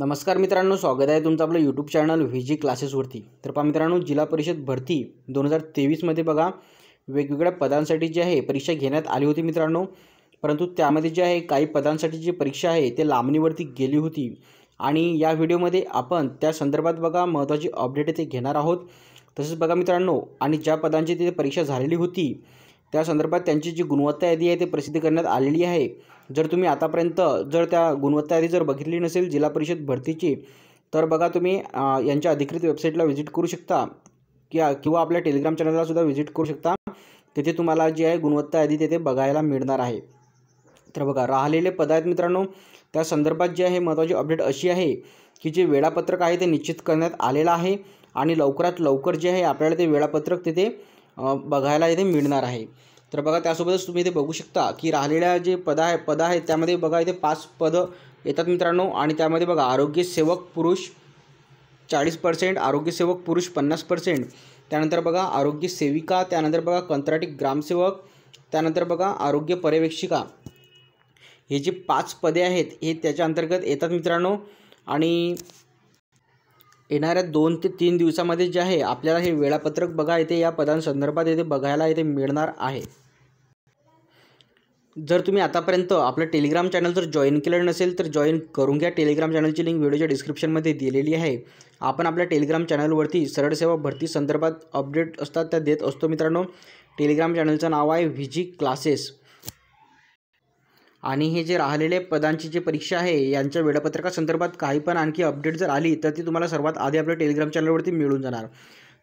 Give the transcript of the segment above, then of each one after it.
नमस्कार मित्रांनो स्वागत आहे तुमचं आपलं यूट्यूब चॅनल व्ही जी क्लासेसवरती तर पहा मित्रांनो जिल्हा परिषद भरती दोन हजार तेवीसमध्ये बघा वेगवेगळ्या पदांसाठी जी आहे परीक्षा घेण्यात आली होती मित्रांनो परंतु त्यामध्ये जे आहे काही पदांसाठी जी परीक्षा आहे ते लांबणीवरती गेली होती आणि या व्हिडिओमध्ये आपण त्या संदर्भात बघा महत्त्वाची अपडेट ते घेणार आहोत तसेच बघा मित्रांनो आणि ज्या पदांची तिथे परीक्षा झालेली होती त्या संदर्भात त्यांची जी गुणवत्ता यादी आहे ते प्रसिद्ध करण्यात आलेली आहे जर तुम्ही आतापर्यंत जर त्या गुणवत्ता यादी जर बघितली नसेल जिल्हा परिषद भरतीची तर बघा तुम्ही यांच्या अधिकृत वेबसाईटला व्हिजिट करू शकता किंवा किंवा आपल्या टेलिग्राम चॅनलला सुद्धा व्हिजिट करू शकता तिथे तुम्हाला जी आहे गुणवत्ता यादी तिथे बघायला मिळणार आहे तर बघा राहिलेले पद आहेत मित्रांनो त्या संदर्भात जे आहे महत्त्वाची अपडेट अशी आहे की जे वेळापत्रक आहे ते निश्चित करण्यात आलेलं आहे आणि लवकरात लवकर जे आहे आपल्याला ते वेळापत्रक तिथे बघायला इथे मिळणार आहे तर बघा त्यासोबतच तुम्ही इथे बघू शकता की राहिलेल्या जे पद आहे पद आहेत त्यामध्ये बघा इथे पाच पदं येतात मित्रांनो आणि त्यामध्ये बघा आरोग्यसेवक पुरुष चाळीस पर्सेंट आरोग्यसेवक पुरुष पन्नास पर्सेंट त्यानंतर बघा आरोग्य सेविका त्यानंतर बघा कंत्राटी ग्रामसेवक त्यानंतर बघा आरोग्य पर्यवेक्षिका हे जे पाच पदे आहेत हे त्याच्या अंतर्गत येतात मित्रांनो आणि येणाऱ्या दोन ते तीन दिवसामध्ये जे आहे आपल्याला हे वेळापत्रक बघा येथे या पदांसंदर्भात येथे बघायला येथे मिळणार आहे जर तुम्ही आतापर्यंत आपलं टेलिग्राम चॅनल जर जॉईन केलं नसेल तर जॉईन करून घ्या टेलिग्राम चॅनलची लिंक व्हिडिओच्या डिस्क्रिप्शनमध्ये दिलेली आहे आपण आपल्या टेलिग्राम चॅनलवरती सेवा भरती संदर्भात अपडेट असतात त्या देत असतो मित्रांनो टेलिग्राम चॅनलचं नाव आहे व्हिजी क्लासेस आणि हे जे राहिलेले पदांची जी परीक्षा आहे यांच्या वेळापत्रकासंदर्भात काही पण आणखी अपडेट जर आली तर ती तुम्हाला सर्वात आधी आपल्या टेलिग्राम चॅनलवरती मिळून जाणार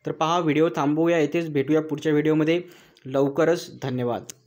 तर पहा व्हिडिओ थांबवूया येथेच भेटूया पुढच्या व्हिडिओमध्ये लवकरच धन्यवाद